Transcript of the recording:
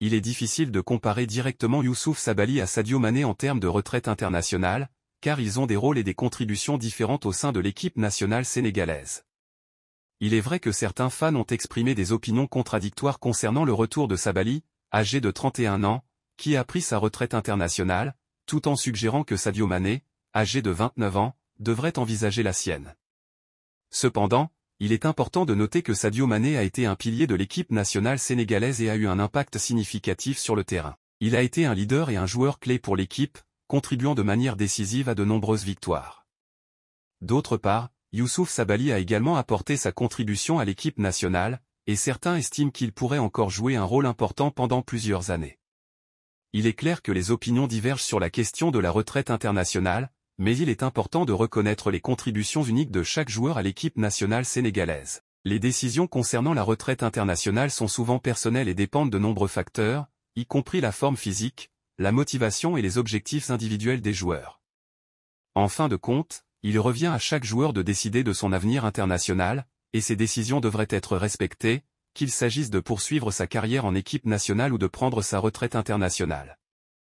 il est difficile de comparer directement Youssouf Sabali à Sadio Mané en termes de retraite internationale, car ils ont des rôles et des contributions différentes au sein de l'équipe nationale sénégalaise. Il est vrai que certains fans ont exprimé des opinions contradictoires concernant le retour de Sabali, âgé de 31 ans, qui a pris sa retraite internationale, tout en suggérant que Sadio Mané, âgé de 29 ans, devrait envisager la sienne. Cependant, il est important de noter que Sadio Mané a été un pilier de l'équipe nationale sénégalaise et a eu un impact significatif sur le terrain. Il a été un leader et un joueur clé pour l'équipe, contribuant de manière décisive à de nombreuses victoires. D'autre part, Youssouf Sabali a également apporté sa contribution à l'équipe nationale, et certains estiment qu'il pourrait encore jouer un rôle important pendant plusieurs années. Il est clair que les opinions divergent sur la question de la retraite internationale, mais il est important de reconnaître les contributions uniques de chaque joueur à l'équipe nationale sénégalaise. Les décisions concernant la retraite internationale sont souvent personnelles et dépendent de nombreux facteurs, y compris la forme physique, la motivation et les objectifs individuels des joueurs. En fin de compte, il revient à chaque joueur de décider de son avenir international, et ces décisions devraient être respectées, qu'il s'agisse de poursuivre sa carrière en équipe nationale ou de prendre sa retraite internationale.